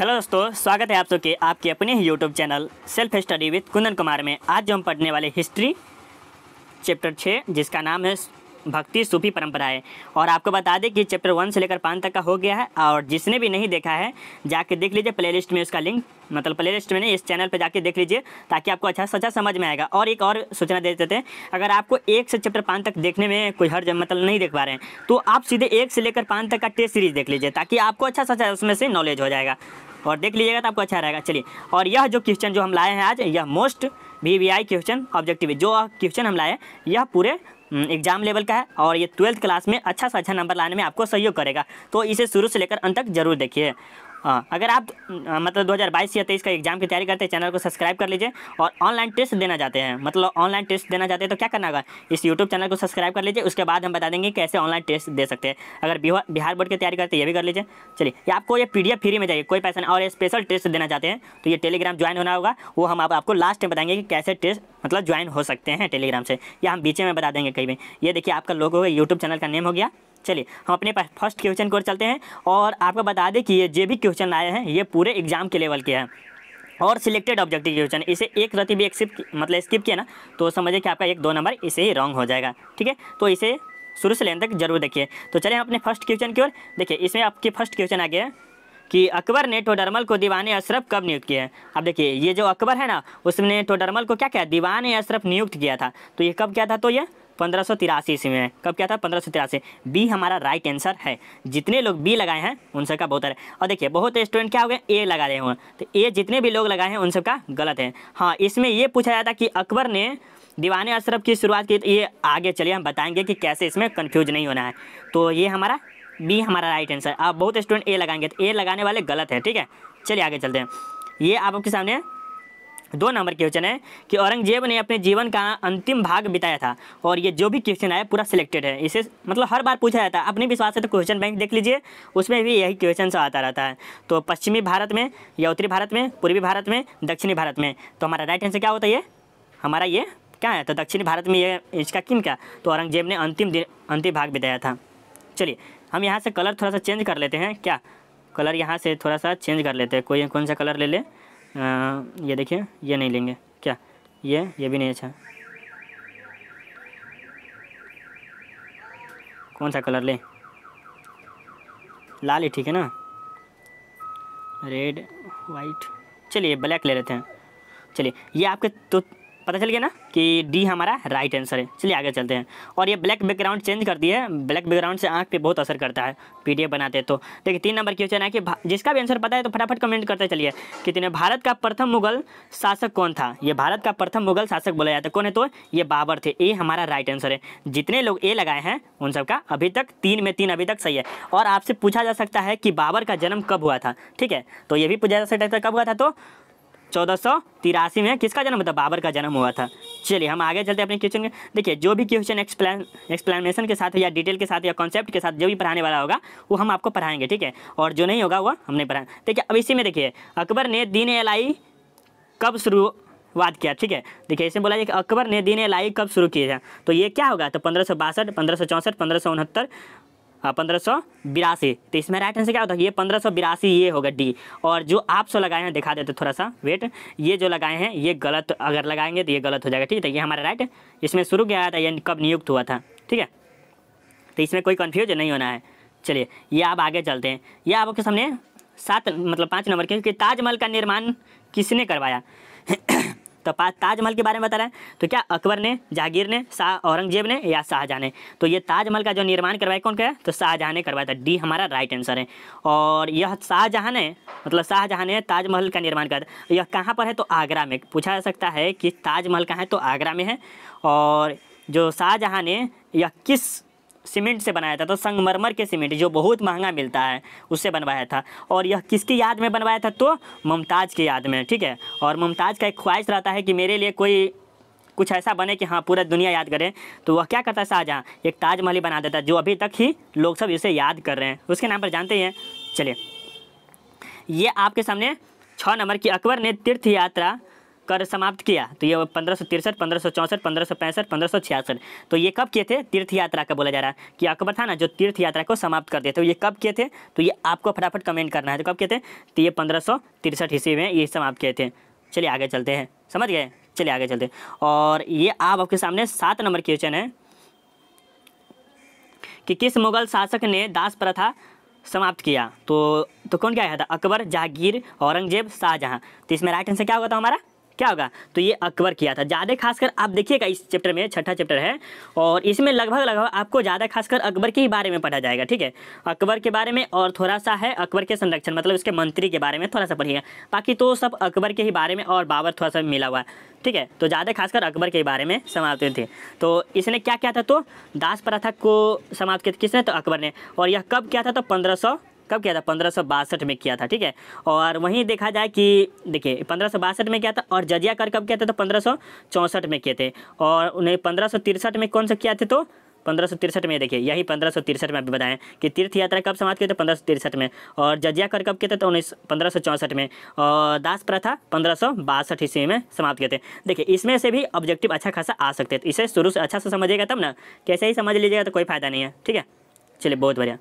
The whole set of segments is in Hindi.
हेलो दोस्तों स्वागत है आप सबके आपके अपने ही YouTube channel self study with Kundan Kumar में आज जो हम पढ़ने वाले हिस्ट्री चैप्टर छः जिसका नाम है भक्ति सूफी परंपरा है और आपको बता दें कि चैप्टर वन से लेकर पाँच तक का हो गया है और जिसने भी नहीं देखा है जाके देख लीजिए प्लेलिस्ट में उसका लिंक मतलब प्लेलिस्ट में नहीं इस चैनल पर जाके देख लीजिए ताकि आपको अच्छा सच्चा समझ में आएगा और एक और सूचना दे देते हैं अगर आपको एक से चैप्टर पाँच तक देखने में कोई हर मतलब नहीं देख पा रहे हैं तो आप सीधे एक से लेकर पाँच तक का टेस्ट सीरीज देख लीजिए ताकि आपको अच्छा सच्चा उसमें से नॉलेज हो जाएगा और देख लीजिएगा तो आपको अच्छा रहेगा चलिए और यह जो क्वेश्चन जो हम लाए हैं आज यह most V V I question objective जो क्वेश्चन हम लाए यह पूरे एग्जाम हम्म, लेवल का है और ये ट्वेल्थ क्लास में अच्छा सा अच्छा नंबर लाने में आपको सहयोग करेगा तो इसे शुरू से लेकर अंत तक जरूर देखिए हाँ अगर आप मतलब 2022 या तेईस का एग्जाम की तैयारी करते हैं चैनल को सब्सक्राइब कर लीजिए और ऑनलाइन टेस्ट देना चाहते हैं मतलब ऑनलाइन टेस्ट देना चाहते हैं तो क्या करना होगा इस यूट्यूब चैनल को सब्सक्राइब कर लीजिए उसके बाद हम बता देंगे कैसे ऑनलाइन टेस्ट दे सकते हैं अगर बिहार बिहार बोर्ड की तैयारी करते हैं ये भी कर लीजिए चलिए या आपको ये पी फ्री में चाहिए कोई पैसा नहीं और स्पेशल टेस्ट देना चाहते हैं तो ये टेलीग्राम ज्वाइन होना होगा वो हम आपको लास्ट में बताएंगे कि कैसे टेस्ट मतलब ज्वाइन हो सकते हैं टेलीग्राम से या हम बीच में बता देंगे कहीं भी ये देखिए आपका लोगों हो यूट्यूब चैनल का नेम हो गया चलिए हम अपने फर्स्ट क्वेश्चन की ओर चलते हैं और आपको बता दें कि ये जो भी क्वेश्चन आए हैं ये पूरे एग्जाम के लेवल के हैं और सिलेक्टेड ऑब्जेक्टिव क्वेश्चन इसे एक रति भी स्किप मतलब स्किप किया ना तो समझिए कि आपका एक दो नंबर इसे ही रॉन्ग हो जाएगा ठीक है तो इसे शुरू से लेने तक जरूर देखिए तो चले हम अपने फर्स्ट क्वेश्चन की ओर देखिए इसमें आपके फर्स्ट क्वेश्चन आ गया है कि अकबर ने टोडरमल को दीवान अशरफ कब नियुक्त किया है अब देखिए ये जो अकबर है ना उसने टोडरमल को क्या किया दीवान अशरफ नियुक्त किया था तो ये कब किया था तो ये पंद्रह सौ तिरासी ईस्वी में कब क्या था पंद्रह सौ तिरासी बी हमारा राइट आंसर है जितने लोग बी लगाए हैं उन सबका बहुत है और देखिए बहुत स्टूडेंट क्या हो गए ए लगा रहे हुए तो ए जितने भी लोग लगाए हैं उन सबका गलत है हाँ इसमें ये पूछा जाता कि अकबर ने दीवान अशरफ की शुरुआत की तो ये आगे चलिए हम बताएंगे कि कैसे इसमें कन्फ्यूज नहीं होना है तो ये हमारा बी हमारा राइट आंसर आप बहुत स्टूडेंट ए लगाएंगे तो ए लगाने वाले गलत हैं ठीक है चलिए आगे चलते हैं ये आपके सामने दो नंबर क्वेश्चन है कि औरंगजेब ने अपने जीवन का अंतिम भाग बिताया था और ये जो भी क्वेश्चन आया पूरा सिलेक्टेड है इसे मतलब हर बार पूछा जाता है अपने विश्वास से तो क्वेश्चन बैंक देख लीजिए उसमें भी यही क्वेश्चन आता रहता है तो पश्चिमी भारत में या उत्तरी भारत में पूर्वी भारत में दक्षिणी भारत में तो हमारा राइट आंसर क्या होता है ये हमारा ये क्या है तो दक्षिणी भारत में ये इसका किन क्या तो औरंगजेब ने अंतिम दिन अंतिम भाग बिताया था चलिए हम यहाँ से कलर थोड़ा सा चेंज कर लेते हैं क्या कलर यहाँ से थोड़ा सा चेंज कर लेते हैं कोई कौन सा कलर ले लें ये देखिए ये नहीं लेंगे क्या ये ये भी नहीं अच्छा कौन सा कलर लें लाल ही ठीक है ना रेड वाइट चलिए ब्लैक ले लेते हैं चलिए ये आपके तो पता चल गया ना कि डी हमारा राइट आंसर है चलिए आगे चलते हैं और ये ब्लैक बैकग्राउंड चेंज कर दिए ब्लैक बैकग्राउंड से आँख पे बहुत असर करता है पीडीएफ बनाते तो देखिए तीन नंबर क्वेश्चन है कि जिसका भी आंसर पता है तो फटाफट कमेंट करते चलिए कि तीन भारत का प्रथम मुगल शासक कौन था ये भारत का प्रथम मुगल शासक बोला जाता कौन है तो ये बाबर थे ए हमारा राइट आंसर है जितने लोग ए लगाए हैं उन सबका अभी तक तीन में तीन अभी तक सही है और आपसे पूछा जा सकता है कि बाबर का जन्म कब हुआ था ठीक है तो ये भी पूछा जा सकता है कब हुआ था तो चौदह में किसका जन्म होता बाबर का जन्म हुआ था चलिए हम आगे चलते हैं अपने क्वेश्चन में देखिए जो भी क्वेश्चन एक्सप्लेन एक्सप्लेनेशन के साथ या डिटेल के साथ या कॉन्सेप्ट के साथ जो भी पढ़ाने वाला होगा वो हम आपको पढ़ाएंगे ठीक है और जो नहीं होगा वो हम नहीं पढ़ाएंगे देखिए अब इसी में देखिए अकबर ने दीन लाई कब शुरू वाद किया ठीक है देखिए इसमें बोला जाए कि अकबर ने दीन लाई कब शुरू किया था तो ये क्या होगा तो पंद्रह सौ बासठ पंद्रह सौ चौंसठ पंद्रह सौ उनहत्तर हाँ, पंद्रह सौ बिरासी तो इसमें राइट आंसर क्या होता है ये पंद्रह सौ बिरासी ये होगा डी और जो आप सो लगाए हैं दिखा देते थोड़ा सा वेट ये जो लगाए हैं ये गलत अगर लगाएंगे तो ये गलत हो जाएगा ठीक है तो ये हमारा राइट इसमें शुरू किया था ये कब नियुक्त हुआ था ठीक है तो इसमें कोई कन्फ्यूज नहीं होना है चलिए ये आप आगे चलते हैं ये आपके सामने सात मतलब पाँच नंबर क्योंकि ताजमहल का निर्माण किसने करवाया तो ताजमहल के बारे में बता रहे हैं तो क्या अकबर ने जागीर ने शाह औरंगजेब ने या शाहजहाँ ने तो ये ताजमहल का जो निर्माण करवाया कौन क्या तो शाहजहाँ ने करवाया था डी हमारा राइट आंसर है और यह शाहजहाँ ने मतलब शाहजहाँ ने ताजमहल का निर्माण कर यह कहाँ पर है तो आगरा में पूछा जा सकता है कि ताजमहल कहाँ है तो आगरा में है और जो शाहजहाँ ने यह किस सीमेंट से बनाया था तो संगमरमर के सीमेंट जो बहुत महंगा मिलता है उससे बनवाया था और यह किसकी याद में बनवाया था तो मुमताज़ की याद में ठीक है और मुमताज़ का एक ख्वाहिश रहता है कि मेरे लिए कोई कुछ ऐसा बने कि हाँ पूरा दुनिया याद करे तो वह क्या करता है शाहजहाँ एक ताजमहल ही बना देता है जो अभी तक ही लोग सब इसे याद कर रहे हैं उसके नाम पर जानते ही हैं चलिए ये आपके सामने छः नंबर की अकबर ने तीर्थ यात्रा कर समाप्त किया तो ये पंद्रह सौ तिरसठ पंद्रह सौ चौंसठ पंद्रह सौ पैंसठ पंद्रह सौ छियासठ तो ये कब किए थे तीर्थ यात्रा का बोला जा रहा है कि अकबर था ना जो तीर्थ यात्रा को समाप्त कर देते तो ये कब किए थे तो ये आपको फटाफट कमेंट करना है तो कब किए थे तो ये पंद्रह सौ तिरसठ ईस्वी में ये समाप्त किए थे चलिए आगे चलते हैं समझ गए चलिए आगे चलते और ये आप आपके सामने सात नंबर क्वेश्चन है कि किस मुगल शासक ने दास प्रथा समाप्त किया तो तो कौन क्या कहता था अकबर जहांगीर औरंगजेब शाहजहां तो इसमें राइट आंसर क्या होगा था तो हमारा क्या होगा तो ये अकबर किया था ज़्यादा खासकर आप देखिएगा इस चैप्टर में छठा चैप्टर है और इसमें लगभग लगभग आपको ज़्यादा खासकर अकबर के ही बारे में पढ़ा जाएगा ठीक है अकबर के बारे में और थोड़ा सा है अकबर के संरक्षण मतलब उसके मंत्री के बारे में थोड़ा सा पढ़िएगा बाकी तो सब अकबर के ही बारे में और बाबर थोड़ा सा मिला हुआ है ठीक है तो ज़्यादा खासकर अकबर के बारे में समाप्त थे थी तो इसने क्या किया था तो दास प्रथा को समाप्त किया किसने तो अकबर ने और यह कब किया था तो पंद्रह कब किया था पंद्रह में किया था ठीक है और वहीं देखा जाए कि देखिए पंद्रह में किया था और जजिया कर कब किया था तो पंद्रह में किए थे और उन्हें पंद्रह में कौन सा किया थे तो पंद्रह में देखिए यही पंद्रह में अभी बताएं कि तीर्थ यात्रा कब समाप्त किए थे पंद्रह में और जजिया कर कब किए थे तो उन्नीस पंद्रह में और दास प्रथा पंद्रह सौ ईस्वी में समाप्त किए थे देखिए इसमें से भी ऑब्जेक्टिव अच्छा खासा आ सकते थे इसे शुरू से अच्छा से समझिएगा तब ना कैसे ही समझ लीजिएगा तो कोई फायदा नहीं है ठीक है चलिए बहुत बढ़िया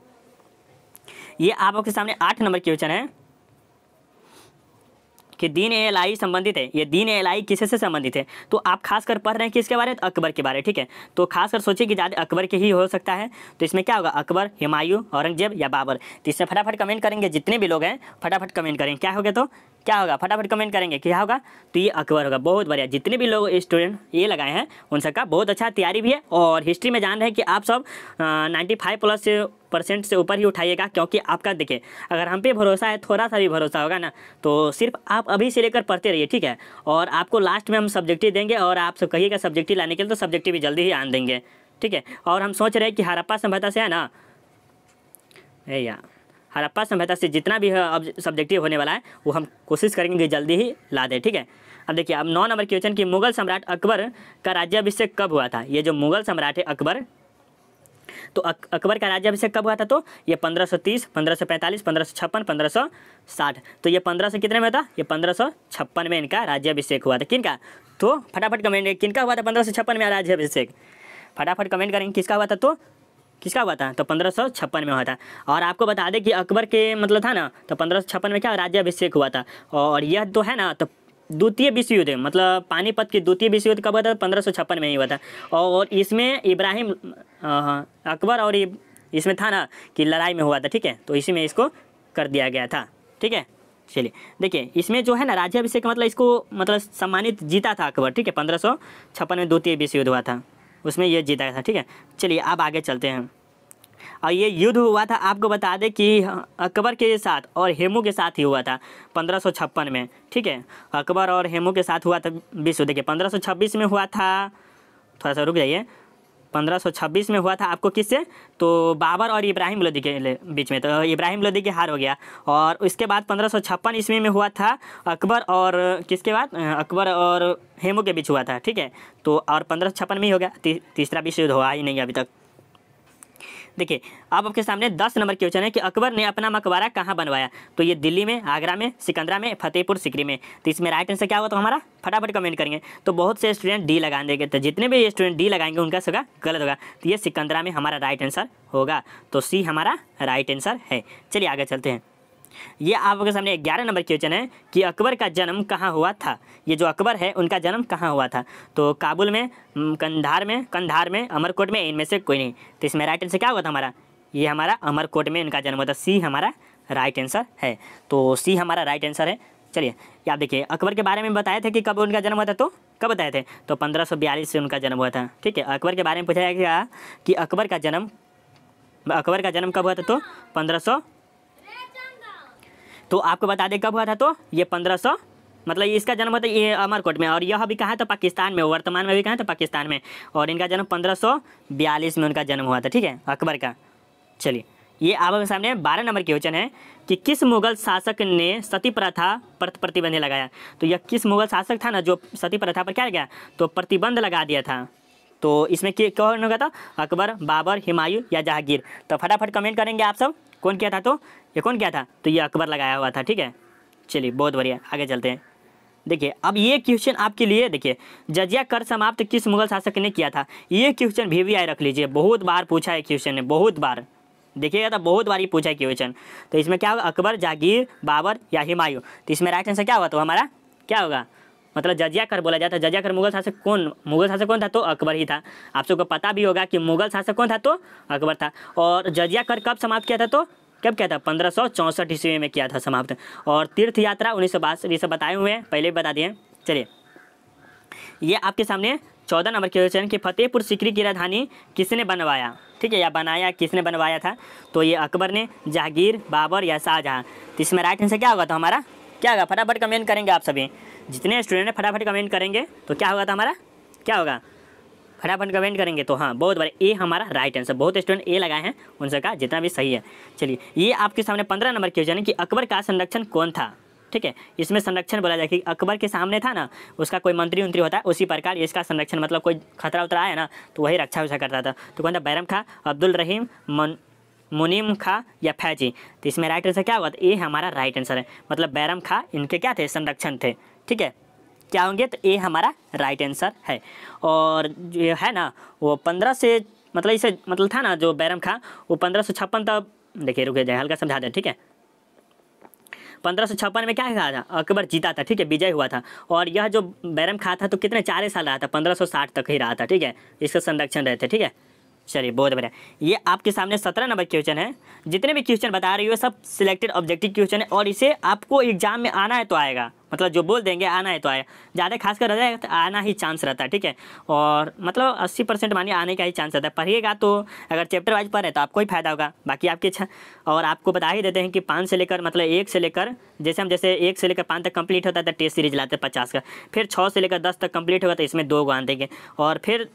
ये आप आपके सामने आठ नंबर क्वेश्चन है कि दीन ए एल आई संबंधित है ये दीन ए एल आई से संबंधित है तो आप खासकर पढ़ रहे हैं किसके बारे में तो अकबर के बारे में ठीक है तो खासकर सोचिए कि ज़्यादा अकबर के ही हो सकता है तो इसमें क्या होगा अकबर हिमायू औरंगजेब या बाबर तो इसमें फटाफट कमेंट करेंगे जितने भी लोग हैं फटाफट कमेंट करेंगे क्या हो गया तो क्या होगा फटाफट कमेंट करेंगे क्या होगा तो ये अकबर होगा बहुत बढ़िया जितने भी लोग स्टूडेंट ये लगाए हैं उन सबका बहुत अच्छा तैयारी भी है और हिस्ट्री में जान रहे हैं कि आप सब नाइन्टी फाइव प्लस परसेंट से ऊपर ही उठाइएगा क्योंकि आपका देखिए अगर हम पे भरोसा है थोड़ा सा भी भरोसा होगा ना तो सिर्फ आप अभी से लेकर पढ़ते रहिए ठीक है और आपको लास्ट में हम सब्जेक्टिव देंगे और आप सब कहिएगा सब्जेक्टिव लाने के लिए तो सब्जेक्टिव भी जल्दी ही आन देंगे ठीक है और हम सोच रहे हैं कि हरप्पा सभ्यता से है ना भैया हरप्पा सभ्यता से जितना भी अब सब्जेक्टिव होने वाला है वो हम कोशिश करेंगे कि जल्दी ही ला दें ठीक है अब देखिए अब नौ नंबर क्वेश्चन कि मुगल सम्राट अकबर का राज्याभिषेक कब हुआ था ये जो मुगल सम्राट है अकबर तो अक, अकबर का राज्यभिषेक कब हुआ था तो ये 1530, 1545, 1556, 1560 तो ये 1500 कितने में था ये 1556 में इनका राज्यभिषेक हुआ था किनका तो फटाफट कमेंट किनका हुआ था पंद्रह में राज्याभिषेक फटाफट कमेंट करेंगे किसका हुआ था तो किसका हुआ था तो पंद्रह में हुआ था और आपको बता दें कि अकबर के मतलब था ना तो पंद्रह में क्या अभिषेक हुआ था और यह तो है ना तो द्वितीय विश्व युद्ध मतलब पानीपत के द्वितीय विश्व युद्ध कब हुआ था पंद्रह में ही हुआ था और इसमें इब्राहिम अकबर और इसमें था ना कि लड़ाई में हुआ था ठीक है तो इसी में इसको कर दिया गया था ठीक है चलिए देखिए इसमें जो है ना राज्याभिषेक मतलब इसको मतलब सम्मानित जीता था अकबर ठीक है पंद्रह में द्वितीय विश्व युद्ध हुआ था उसमें यह जीता था ठीक है चलिए अब आगे चलते हैं और ये युद्ध हुआ था आपको बता दें कि अकबर के साथ और हेमू के साथ ही हुआ था पंद्रह में ठीक है अकबर और हेमू के साथ हुआ था विश्व देखिए पंद्रह में हुआ था थोड़ा सा रुक जाइए 1526 में हुआ था आपको किससे तो बाबर और इब्राहिम लोदी के बीच में तो इब्राहिम लोदी के हार हो गया और उसके बाद पंद्रह ईस्वी में हुआ था अकबर और किसके बाद अकबर और हेमू के बीच हुआ था ठीक है तो और पंद्रह में ही हो गया ती, तीसरा विश्व युद्ध हुआ ही नहीं अभी तक देखिए अब आपके सामने दस नंबर क्वेश्चन है कि अकबर ने अपना मकबरा कहाँ बनवाया तो ये दिल्ली में आगरा में सिकंदरा में फतेहपुर सिकरी में तो इसमें राइट आंसर क्या होगा तो हमारा फटाफट कमेंट करेंगे तो बहुत से स्टूडेंट डी लगा देंगे तो जितने भी स्टूडेंट डी लगाएंगे उनका सगा गलत होगा तो ये सिकंदरा में हमारा राइट आंसर होगा तो सी हमारा राइट आंसर है चलिए आगे चलते हैं ये आप लोगों के सामने ग्यारह नंबर क्वेश्चन है कि अकबर का जन्म कहाँ हुआ था ये जो अकबर है उनका जन्म कहाँ हुआ था तो काबुल में कंधार में कंधार में अमरकोट में इनमें से कोई नहीं तो इसमें राइट आंसर क्या हुआ था हमारा ये हमारा अमरकोट में इनका जन्म हुआ था सी हमारा राइट आंसर है तो सी हमारा राइट आंसर है चलिए आप देखिए अकबर के बारे में बताए थे कि कब उनका जन्म हुआ था तो कब बताए थे तो 1542 से उनका जन्म हुआ था ठीक है अकबर के बारे में पूछा गया कि अकबर का जन्म अकबर का जन्म कब हुआ था तो पंद्रह तो आपको बता दें कब हुआ था तो ये पंद्रह सौ मतलब इसका जन्म होता है ये अमरकोट में और यह अभी कहाँ था पाकिस्तान में वर्तमान में भी कहाँ था पाकिस्तान में और इनका जन्म पंद्रह सौ बयालीस में उनका जन्म हुआ था ठीक है अकबर का चलिए ये आपके सामने बारह नंबर क्वेश्चन है कि किस मुगल शासक ने सती प्रथा पर प्रतिबंध लगाया तो यह किस मुगल शासक था ना जो सती प्रथा पर क्या गया तो प्रतिबंध लगा दिया था तो इसमें कौन होगा था अकबर बाबर हिमायू या जहांगीर तो फटाफट कमेंट करेंगे आप सब कौन किया था तो ये कौन क्या था तो ये अकबर लगाया हुआ था ठीक है चलिए बहुत बढ़िया आगे चलते हैं देखिए अब ये क्वेश्चन आपके लिए देखिए जजिया कर समाप्त किस मुगल शासक ने किया था ये क्वेश्चन भी वी आई रख लीजिए बहुत बार पूछा है क्वेश्चन ने बहुत बार देखिएगा तो बहुत बार ही पूछा है क्वेश्चन तो इसमें क्या होगा अकबर जागीर बाबर या हिमायू तो इसमें राइट आंसर क्या होगा तो हमारा क्या होगा मतलब जजिया कर बोला जाता है जजिया कर मुगल शासक कौन मुगल शासक कौन था तो अकबर ही था आप सबको पता भी होगा कि मुगल शासक कौन था तो अकबर था और जजिया कर कब समाप्त किया था तो कब किया था पंद्रह सौ चौंसठ ईस्वी में किया था समाप्त और तीर्थ यात्रा उन्नीस सौ बासठ ये सब बताए हुए हैं पहले बता दिए चलिए ये आपके सामने चौदह नंबर क्वेश्चन कि फतेहपुर सिकरी की राजधानी किसने बनवाया ठीक है या बनाया किसने बनवाया था तो ये अकबर ने जहांगीर बाबर या शाहजहाँ तो इसमें राइट आंसर क्या होगा तो हमारा क्या होगा फटाफट कमेंट करेंगे आप सभी जितने स्टूडेंट हैं फटाफट कमेंट करेंगे तो क्या होगा था तो हमारा क्या होगा फटाफट कमेंट करेंगे तो हाँ बहुत बार ए हमारा राइट आंसर बहुत स्टूडेंट ए लगाए हैं उन सबका जितना भी सही है चलिए ये आपके सामने पंद्रह नंबर क्वेश्चन है कि अकबर का संरक्षण कौन था ठीक है इसमें संरक्षण बोला जाए कि अकबर के सामने था ना उसका कोई मंत्री उंत्री होता है उसी प्रकार इसका संरक्षण मतलब कोई खतरा उतरा आया ना तो वही रक्षा उछा करता था तो कौन था बैरम खा अब्दुल रहीम मन मुनीम खा या फैजी तो इसमें राइट आंसर क्या हुआ था तो ए हमारा राइट आंसर है मतलब बैरम खा इनके क्या थे संरक्षण थे ठीक है क्या होंगे तो ए हमारा राइट आंसर है और जो है ना वो पंद्रह से मतलब इसे मतलब था ना जो बैरम खां वो पंद्रह सौ छप्पन तक देखिए रुके जाए हल्का समझा दें ठीक है पंद्रह सौ छप्पन में क्या कहा था अकबर जीता था ठीक है विजय हुआ था और यह जो बैरम खा था तो कितने चार साल रहा था पंद्रह सौ साठ तक ही रहा था ठीक है इसका संरक्षण रहते ठीक है चलिए बहुत बढ़िया ये आपके सामने सत्रह नंबर क्वेश्चन है जितने भी क्वेश्चन बता रही हो सब सिलेक्टेड ऑब्जेक्टिव क्वेश्चन है और इसे आपको एग्जाम में आना है तो आएगा मतलब जो बोल देंगे आना है तो आए ज़्यादा खास कर रहता है तो आना ही चांस रहता है ठीक है और मतलब अस्सी परसेंट मानिए आने का ही चांस रहता है पढ़िएगा तो अगर चैप्टर वाइज पढ़े तो आपको ही फायदा होगा बाकी आपकी इच्छा और आपको बता ही देते हैं कि पाँच से लेकर मतलब एक से लेकर जैसे हम जैसे एक से लेकर पाँच तक कम्प्लीट होता है तो टेस्ट सीरीज लाते हैं पचास का फिर छः से लेकर दस तक कम्प्लीट होगा तो इसमें दो गो आन देंगे और फिर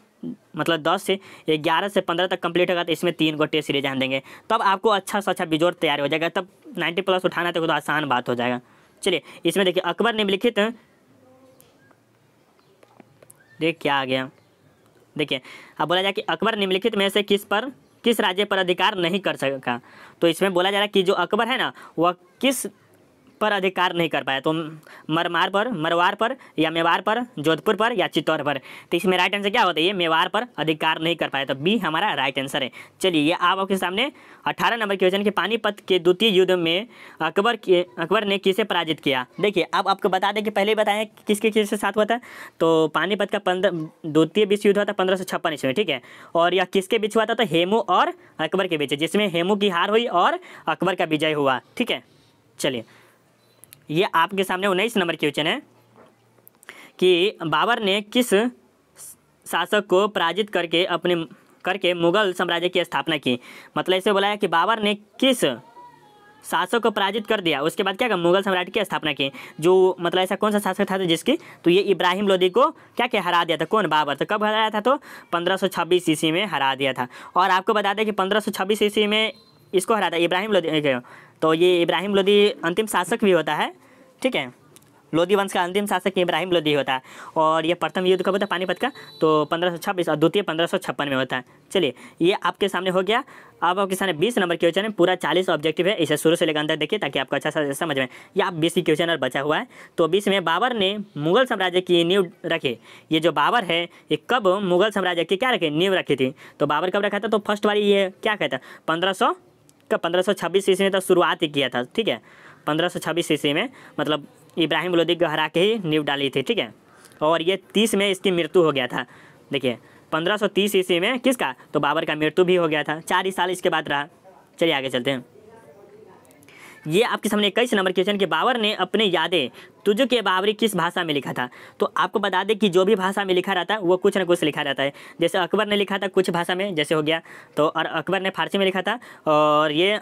मतलब दस से ग्यारह से पंद्रह तक कंप्लीट होगा तो इसमें तीन गो टेस्ट सीरीज आन देंगे तब आपको अच्छा से अच्छा बिजोर तैयार हो जाएगा तब नाइन्टी प्लस उठाना तो आसान बात हो जाएगा चलिए इसमें देखिए अकबर निम्नलिखित देख क्या आ गया देखिए अब बोला जाए कि अकबर निम्नलिखित में से किस पर किस राज्य पर अधिकार नहीं कर सका तो इसमें बोला जा रहा है कि जो अकबर है ना वह किस पर अधिकार नहीं कर पाया तो मरमार पर मरवार पर या मेवार पर जोधपुर पर या चित्तौर पर तो इसमें राइट आंसर क्या होता है ये मेवार पर अधिकार नहीं कर पाया तो बी हमारा राइट आंसर है चलिए ये आप आपके सामने अठारह नंबर क्वेश्चन के पानीपत के द्वितीय युद्ध में अकबर के अकबर ने किसे पराजित किया देखिए अब आपको बता दें कि पहले ही बताएं किसके किसके साथ हुआ था तो पानीपत का पंद्रह द्वितीय विश्व युद्ध हुआ था पंद्रह सौ छप्पन ईस्वी में ठीक है और यह किसके बीच हुआ था तो हेमू और अकबर के बीच जिसमें हेमू की हार हुई और अकबर का विजय हुआ ठीक है चलिए ये आपके सामने उन्नीस नंबर क्वेश्चन है कि बाबर ने किस शासक को पराजित करके अपने करके मुगल साम्राज्य की स्थापना की मतलब इसे बोला है कि बाबर ने किस शासक को पराजित कर दिया उसके बाद क्या कर मुगल सम्राट की स्थापना की जो मतलब ऐसा कौन सा शासक था तो जिसकी तो ये इब्राहिम लोदी को क्या क्या हरा दिया था कौन बाबर तो कब हराया था तो 1526 ईस्वी में हरा दिया था और आपको बता दें कि 1526 ईस्वी में इसको हरा था इब्राहिम लोदी तो ये इब्राहिम लोदी अंतिम शासक भी होता है ठीक है लोधी वंश का अंतिम शासक इब्राहिम लोधी होता है और ये प्रथम युद्ध कब होता है पानीपत का तो पंद्रह सौ छब्बीस और द्वितीय पंद्रह सौ छप्पन में होता है चलिए ये आपके सामने हो गया अब आपके सामने बीस नंबर क्वेश्चन है पूरा चालीस ऑब्जेक्टिव है इसे शुरू से लेकर अंदर देखिए ताकि आपको अच्छा सा समझ में ये आप बीस ही क्वेश्चन और बचा हुआ है तो बीस में बाबर ने मुगल साम्राज्य की नींव रखी ये जो बाबर है ये कब मुगल साम्राज्य की क्या रखी नींव रखी थी तो बाबर कब रखा था तो फर्स्ट बार ये क्या कहता पंद्रह सौ का 1526 ईस्वी में तो शुरुआत ही किया था ठीक है पंद्रह सौ ईस्वी में मतलब इब्राहिम लोदी को हरा के ही नींव डाली थी ठीक है और ये तीस में इसकी मृत्यु हो गया था देखिए 1530 ईस्वी में किसका तो बाबर का मृत्यु भी हो गया था चार ही साल इसके बाद रहा चलिए आगे चलते हैं ये आपके सामने इक्कीस नंबर क्वेश्चन कि बाबर ने अपने यादें तुझु के बावरी किस भाषा में लिखा था तो आपको बता दें कि जो भी भाषा में लिखा रहता है वो कुछ ना कुछ लिखा रहता है जैसे अकबर ने लिखा था कुछ भाषा में जैसे हो गया तो और अकबर ने फारसी में लिखा था और ये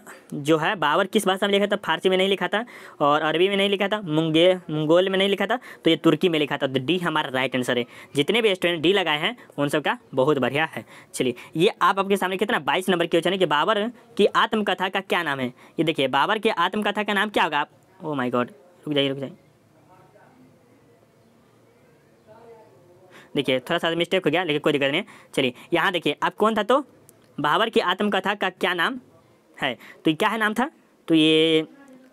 जो है बाबर किस भाषा में लिखा था फारसी में नहीं लिखा था और अरबी में नहीं लिखा था मुंगे मंगोल में नहीं लिखा था तो ये तुर्की में लिखा था तो डी हमारा राइट आंसर है जितने भी स्टूडेंट डी लगाए हैं उन सब का बहुत बढ़िया है चलिए ये आप आपके सामने कितना बाईस नंबर क्वेश्चन है कि बाबर की आत्मकथा का क्या नाम है ये देखिए बाबर की आत्मकथा का नाम क्या होगा आप ओ माई गॉड रुक जाइए रुक जाइए देखिए थोड़ा सा मिस्टेक हो गया लेकिन कोई दिक्कत नहीं चलिए यहाँ देखिए आप कौन था तो बाबर की आत्मकथा का क्या नाम है तो क्या है नाम था तो ये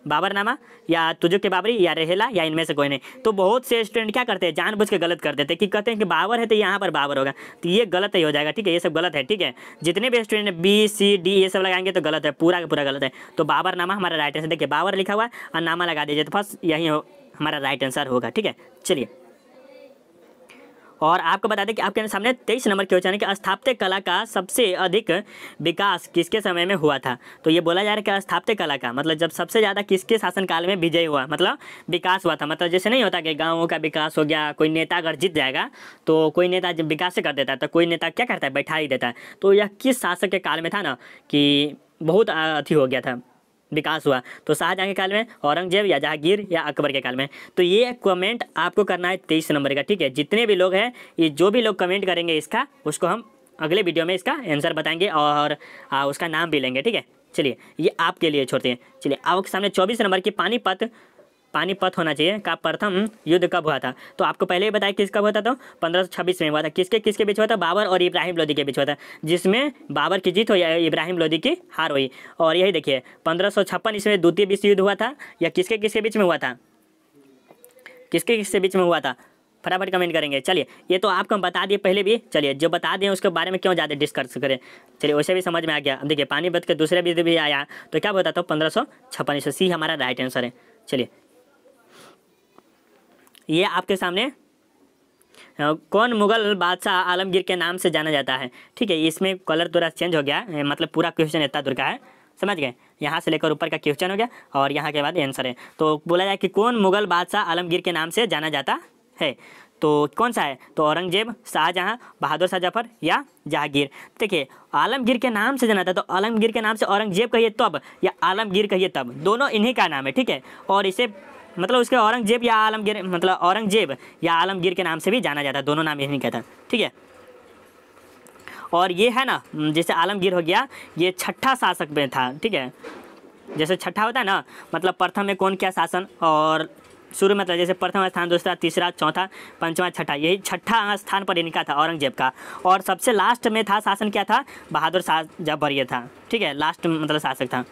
बाबरनामा या तुझो के बाबरी या रहेला या इनमें से कोई नहीं तो बहुत से स्टूडेंट क्या करते हैं जानबूझ के गलत कर देते हैं कि कहते हैं कि बाबर है तो यहाँ पर बाबर होगा तो ये गलत ही हो जाएगा ठीक है ये सब गलत है ठीक है जितने भी स्टूडेंट बी सी डी ये सब लगाएंगे तो गलत है पूरा का पूरा गलत है तो बाबरनामा हमारा राइट आंसर देखिए बाबर लिखा हुआ है और नामा लगा दीजिए तो फर्स्ट यही हमारा राइट आंसर होगा ठीक है चलिए और आपको बता दें कि आपके सामने तेईस नंबर की है कि स्थापत्य कला का सबसे अधिक विकास किसके समय में हुआ था तो ये बोला जा रहा है कि स्थापत्य कला का मतलब जब सबसे ज़्यादा किसके शासनकाल में विजय हुआ मतलब विकास हुआ था मतलब जैसे नहीं होता कि गाँवों का विकास हो गया कोई नेता अगर जीत जाएगा तो कोई नेता जब विकास कर देता है तो कोई नेता क्या करता है बैठा ही देता है तो यह किस शासक के काल में था ना कि बहुत अथी हो गया था विकास हुआ तो शाहजहाँ के काल में औरंगजेब या जहांगीर या अकबर के काल में तो ये कमेंट आपको करना है तेईस नंबर का ठीक है जितने भी लोग हैं ये जो भी लोग कमेंट करेंगे इसका उसको हम अगले वीडियो में इसका आंसर बताएंगे और आ, उसका नाम भी लेंगे ठीक है चलिए ये आपके लिए छोड़ते हैं चलिए आपके सामने चौबीस नंबर की पानीपत पानीपत होना चाहिए का प्रथम युद्ध कब हुआ था तो आपको पहले ही बताया किस कब हुआ था तो पंद्रह में हुआ था किसके किसके बीच हुआ था बाबर और इब्राहिम लोदी के बीच हुआ था जिसमें बाबर की जीत हुई इब्राहिम लोदी की हार हुई और यही देखिए पंद्रह इसमें द्वितीय विश्व युद्ध हुआ था या किसके किसके बीच में हुआ था किसके किसके बीच में हुआ था फटाफट कमेंट करेंगे चलिए ये तो आपको हम बता दिए पहले भी चलिए जो बता दिए उसके बारे में क्यों ज़्यादा डिस्कस करें चलिए वैसे भी समझ में आ गया अब देखिए पानीपत के दूसरे भी, भी आया तो क्या बताता हूँ तो पंद्रह सौ छप्पन सी हमारा राइट आंसर है चलिए ये आपके सामने कौन मुगल बादशाह आलमगीर के नाम से जाना जाता है ठीक है इसमें कलर थोड़ा चेंज हो गया मतलब पूरा क्वेश्चन इतना दूर का है समझ गए यहाँ से लेकर ऊपर का क्वेश्चन हो गया और यहाँ के बाद आंसर है तो बोला जाए कि कौन मुगल बादशाह आलमगीर के नाम से जाना जाता है तो कौन सा है तो औरंगजेब शाहजहाँ बहादुर शाह जफर या जहांगीर देखिए आलमगीर के नाम से जाना था तो आलमगीर के नाम से औरंगजेब कहिए तब या आलमगीर कहिए तब दोनों इन्हीं का नाम है ठीक है और इसे मतलब उसके औरंगजेब या आलमगीर मतलब औरंगजेब या आलमगीर के नाम से भी जाना जाता है दोनों नाम यही कहता ठीक है और ये है ना जैसे आलमगीर हो गया ये छठा शासक में था ठीक है जैसे छठा होता है ना मतलब प्रथम में कौन क्या शासन और शुरू मतलब जैसे प्रथम स्थान दूसरा तीसरा चौथा पंचवा छठा यही छठा स्थान पर इनका था औरंगजेब का और सबसे लास्ट में था शासन क्या था बहादुर शाह जब था ठीक है लास्ट मतलब शासक था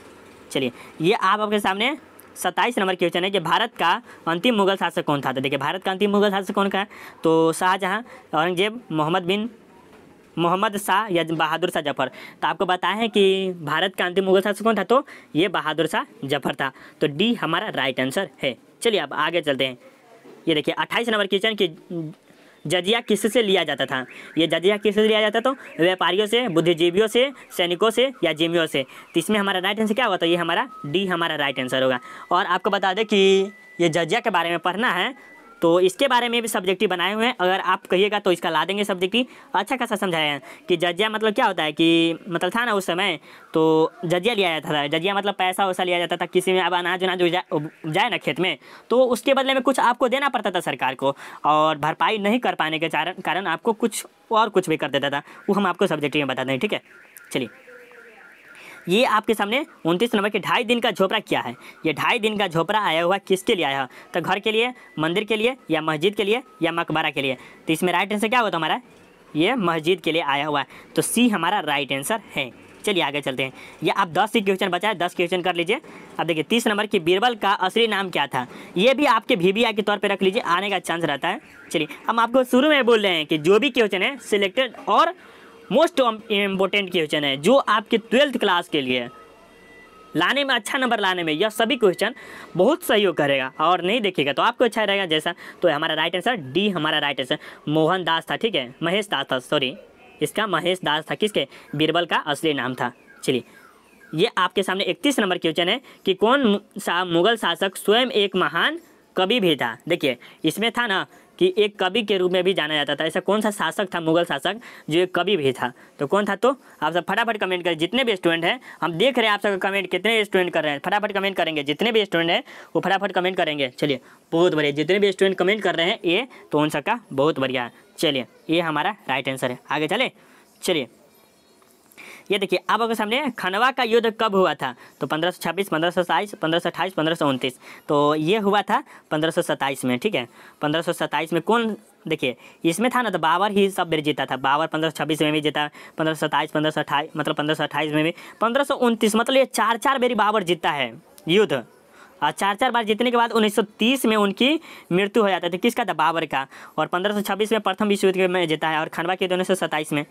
चलिए ये आप आपके सामने सत्ताईस नंबर क्वेश्चन है कि भारत का अंतिम मुगल शासक कौन था तो देखिए भारत का अंतिम मुगल शासक कौन का है तो शाहजहाँ औरंगजेब मोहम्मद बिन मोहम्मद शाह या बहादुर शाह जफर तो आपको बताया है कि भारत का अंतिम मुगल शासक कौन था तो ये बहादुर शाह जफर था तो डी हमारा राइट आंसर है चलिए अब आगे चलते हैं ये देखिए अट्ठाईस नंबर क्वेश्चन कि जजिया किससे लिया जाता था ये जजिया किससे लिया जाता तो व्यापारियों से बुद्धिजीवियों से सैनिकों से या जिमियों से तो इसमें हमारा राइट आंसर क्या होगा तो ये हमारा डी हमारा राइट आंसर होगा और आपको बता दें कि ये जजिया के बारे में पढ़ना है तो इसके बारे में भी सब्जेक्टिव बनाए हुए हैं अगर आप कहिएगा तो इसका ला देंगे सब्जेक्टिव अच्छा खासा समझाया है कि जजिया मतलब क्या होता है कि मतलब था ना उस समय तो जजिया लिया जाता था जजिया मतलब पैसा वैसा लिया जाता था किसी में अब अनाज उनाज जाए ना खेत में तो उसके बदले में कुछ आपको देना पड़ता था सरकार को और भरपाई नहीं कर पाने के कारण आपको कुछ और कुछ भी कर देता था वो हम आपको सब्जेक्टिव में बता दें ठीक है चलिए ये आपके सामने उनतीस नंबर के ढाई दिन का झोपड़ा क्या है ये ढाई दिन का झोपड़ा आया हुआ किसके लिए आया तो घर के लिए मंदिर के लिए या मस्जिद के लिए या मकबरा के लिए तो इसमें राइट आंसर क्या तो हमारा ये मस्जिद के लिए आया हुआ है तो सी हमारा राइट आंसर है चलिए आगे चलते हैं या आप दस ही क्वेश्चन बचाए दस क्वेश्चन कर लीजिए अब देखिए तीस नंबर की बीरबल का असली नाम क्या था ये भी आपके भी के तौर पर रख लीजिए आने का चांस रहता है चलिए हम आपको शुरू में बोल रहे हैं कि जो भी क्वेश्चन है सिलेक्टेड और मोस्ट इम्पोर्टेंट क्वेश्चन है जो आपके ट्वेल्थ क्लास के लिए लाने में अच्छा नंबर लाने में यह सभी क्वेश्चन बहुत सहयोग करेगा और नहीं देखेगा तो आपको अच्छा रहेगा जैसा तो हमारा राइट आंसर डी हमारा राइट आंसर मोहन दास था ठीक है महेश दास था सॉरी इसका महेश दास था किसके बीरबल का असली नाम था चलिए ये आपके सामने इकतीस नंबर क्वेश्चन है कि कौन सा मुगल शासक स्वयं एक महान कवि भी था देखिए इसमें था ना कि एक कवि के रूप में भी जाना जाता था ऐसा कौन सा शासक था मुगल शासक जो एक कवि भी था तो कौन था तो आप सब फटाफट कमेंट करें जितने भी स्टूडेंट हैं हम देख रहे हैं आप सब कमेंट कितने स्टूडेंट कर रहे हैं फटाफट कमेंट करेंगे जितने भी स्टूडेंट हैं वो फटाफट कमेंट करेंगे चलिए बहुत बढ़िया जितने भी स्टूडेंट कमेंट कर रहे हैं ये तो उन सबका बहुत बढ़िया चलिए ये हमारा राइट आंसर है आगे चले चलिए ये देखिए आप अगर सामने खनवा का युद्ध कब हुआ था तो पंद्रह सौ छब्बीस पंद्रह सौ सताईस पंद्रह सौ अट्ठाईस पंद्रह सौ उनतीस तो ये हुआ था पंद्रह सौ सताईस में ठीक है पंद्रह सौ सताईस में कौन देखिए इसमें था ना तो बाबर ही सब बेर जीता था बाबर पंद्रह सौ छब्बीस में भी जीता पंद्रह सौ सताईस पंद्रह सौ अट्ठाईस मतलब पंद्रह सौ अट्ठाईस में भी पंद्रह सौ उनतीस मतलब ये चार चार बेरी बाबर जीतता है युद्ध और चार चार बार जीतने के बाद 1930 में उनकी मृत्यु हो जाती है तो किसका था बाबर का और 1526 में प्रथम विश्व युद्ध में जीता है और खंडवा के उन्नीस में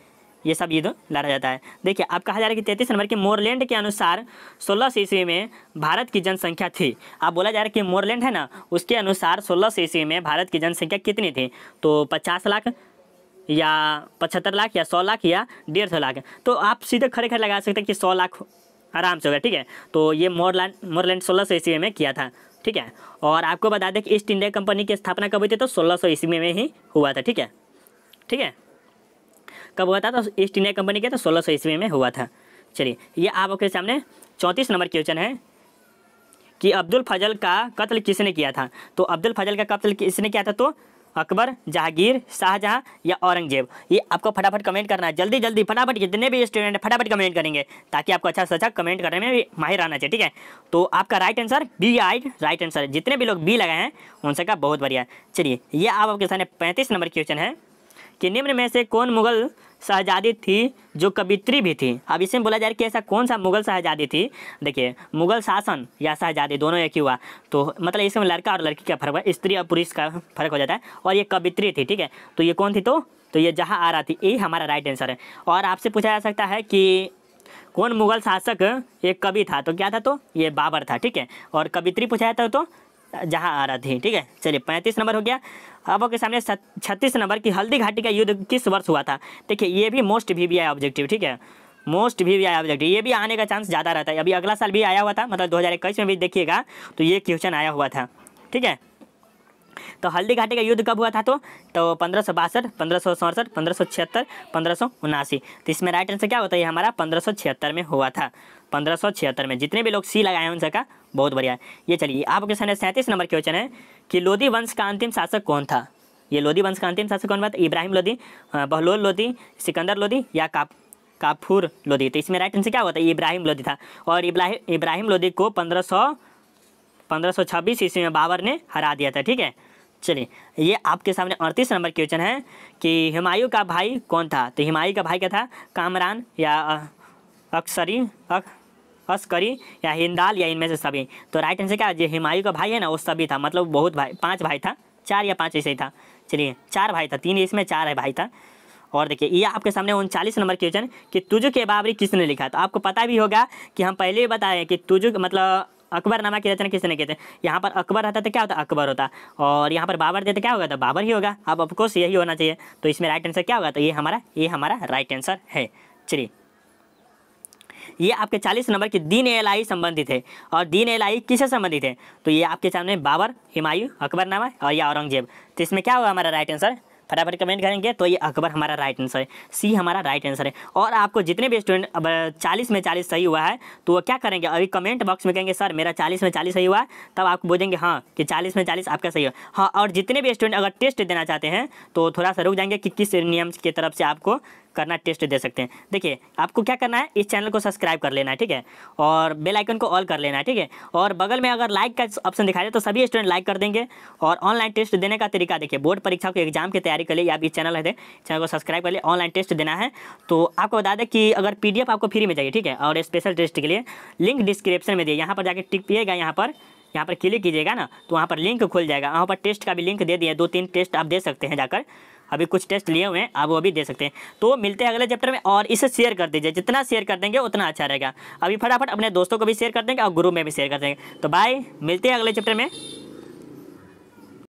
ये सब युद्ध लड़ा जाता है देखिए अब कहा जा रहा है कि तैतीस नंबर के मोरलैंड के अनुसार सोलह सौ ईस्वी में भारत की जनसंख्या थी अब बोला जा रहा है कि मोरलैंड है ना उसके अनुसार सोलह सौ ईस्वी में भारत की जनसंख्या कितनी थी तो पचास लाख या पचहत्तर लाख या सौ लाख या डेढ़ सौ लाख तो आप सीधे खड़े खड़े लगा सकते हैं कि सौ लाख आराम से होगा ठीक है तो ये मोरलैंड मोरलैंड सोलह सौ ईस्वी में किया था ठीक है और आपको बता दें कि ईस्ट इंडिया कंपनी की स्थापना कब हुई थी तो सोलह सौ ईस्वी में ही हुआ था ठीक है ठीक है कब हुआ था तो ईस्ट इंडिया कंपनी के तो सोलह सौ ईस्वी में हुआ था चलिए ये आपके सामने चौंतीस नंबर क्वेश्चन है कि अब्दुल फजल का कत्ल किसने किया था तो अब्दुल फजल का कत्ल किसने किया था तो अकबर जहांगीर शाहजहाँ या औरंगजेब ये आपको फटाफट कमेंट करना है जल्दी जल्दी फटाफट जितने भी स्टूडेंट फटाफट कमेंट करेंगे ताकि आपको अच्छा से अच्छा कमेंट करने में भी माहिर आना चाहिए ठीक है तो आपका right answer B I right answer जितने भी लोग बी लगाए हैं उन सबका बहुत बढ़िया चलिए ये आप आपके सामने पैंतीस नंबर क्वेश्चन है कि निम्न में से कौन मुगल शहजादी थी जो कवित्री भी थी अब इसमें बोला जा रहा है कि ऐसा कौन सा मुगल शहजादी थी देखिए मुगल शासन या शहजादी दोनों एक ही हुआ तो मतलब इसमें लड़का और लड़की का फर्क हुआ स्त्री और पुरुष का फर्क हो जाता है और ये कवित्री थी ठीक है तो ये कौन थी तो तो ये जहाँ आ रहा थी यही हमारा राइट आंसर है और आपसे पूछा जा सकता है कि कौन मुगल शासक एक कवि था तो क्या था तो ये बाबर था ठीक है और कवित्री पूछा जाता है तो जहां आ रहा थी ठीक है चलिए पैंतीस नंबर हो गया अब आपके सामने छत्तीस नंबर की हल्दी घाटी का युद्ध किस वर्ष हुआ था देखिए ये भी most V V I objective ठीक है most V V I objective ये भी आने का चांस ज़्यादा रहता है अभी अगला साल भी आया हुआ था मतलब इक्कीस में भी देखिएगा तो ये क्वेश्चन आया हुआ था ठीक है तो हल्दी घाटी का युद्ध कब हुआ था तो तो पंद्रह सौ बासठ पंद्रह सौ सड़सठ पंद्रह सौ छिहत्तर पंद्रह सौ उनासी तो इसमें राइट आंसर क्या होता है हमारा पंद्रह सौ छिहत्तर में हुआ था पंद्रह में जितने भी लोग सी लगाए हैं उन सबका बहुत बढ़िया ये चलिए आपके सामने सैंतीस नंबर क्वेश्चन है कि लोधी वंश का अंतिम शासक कौन था ये लोधी वंश का अंतिम शासक कौन था इब्राहिम लोधी बहलोल लोधी सिकंदर लोधी या काप काफूर लोधी तो इसमें राइट आंसर क्या होता है इब्राहिम लोधी था और इब्राहिम इब्राहिम लोधी को पंद्रह सौ पंद्रह सौ छब्बीस ईस्वी में बाबर ने हरा दिया था ठीक है चलिए ये आपके सामने अड़तीस नंबर क्वेश्चन है कि हिमायू का भाई कौन था तो हिमायू का भाई क्या था कामरान या अक्सरी अक अस्करी या हिंदाल या इनमें से सभी तो राइट आंसर क्या जो हिमायू का भाई है ना वो सभी था मतलब बहुत भाई पाँच भाई था चार या पाँच ऐसे ही था चलिए चार भाई था तीन इसमें चार है भाई था और देखिए ये आपके सामने उनचालीस नंबर क्वेश्चन कि तुजु के बाबरी किसने लिखा तो आपको पता भी होगा कि हम पहले भी बताए कि तुजु मतलब अकबर नामा की रचना किसने कहते हैं यहाँ पर अकबर रहता तो क्या होता अकबर होता और यहाँ पर बाबर देते क्या होगा तो बाबर ही होगा अब ऑफकोर्स यही होना चाहिए तो इसमें राइट आंसर क्या होगा तो ये हमारा ये हमारा राइट आंसर है चलिए ये आपके चालीस नंबर की दीन एल आई संबंधित है और दीन एल आई किससे संबंधित है तो ये आपके सामने बाबर हिमायू अकबरनामा और या औरंगजेब तो इसमें क्या होगा हमारा राइट आंसर फटाफट कमेंट करेंगे तो ये अकबर हमारा राइट आंसर है सी हमारा राइट आंसर है और आपको जितने भी स्टूडेंट अब चालीस में चालीस सही हुआ है तो वो क्या करेंगे अभी कमेंट बॉक्स में कहेंगे सर मेरा चालीस में चालीस सही हुआ है तब आपको बोलेंगे हाँ कि चालीस में चालीस आपका सही हुआ हाँ और जितने भी स्टूडेंट अगर टेस्ट देना चाहते हैं तो थोड़ा सा रुक जाएंगे कि किस नियम की तरफ से आपको करना टेस्ट दे सकते हैं देखिए आपको क्या करना है इस चैनल को सब्सक्राइब कर लेना है ठीक है और बेल आइकन को ऑल कर लेना है ठीक है और बगल में अगर लाइक का ऑप्शन दिखाई दे तो सभी स्टूडेंट लाइक कर देंगे और ऑनलाइन टेस्ट देने का तरीका देखिए बोर्ड परीक्षा को एग्जाम की तैयारी कर लिए आप इस चैनल है चैनल को सब्सक्राइब कर लिए ऑनलाइन टेस्ट देना है तो आपको बता दें कि अगर पी आपको फ्री में चाहिए ठीक है और स्पेशल टेस्ट के लिए लिंक डिस्क्रिप्शन में दिए यहाँ पर जाकर टिक पिएगा यहाँ पर यहाँ पर क्लिक कीजिएगा ना तो वहाँ पर लिंक खुल जाएगा वहाँ पर टेस्ट का भी लिंक दे दिए दो तीन टेस्ट आप दे सकते हैं जाकर अभी कुछ टेस्ट लिए हुए हैं आप वो भी दे सकते हैं तो मिलते हैं अगले चैप्टर में और इसे शेयर कर दीजिए जितना शेयर कर देंगे उतना अच्छा रहेगा अभी फटाफट अपने दोस्तों को भी शेयर कर देंगे और ग्रुप में भी शेयर कर देंगे तो बाय मिलते हैं अगले चैप्टर में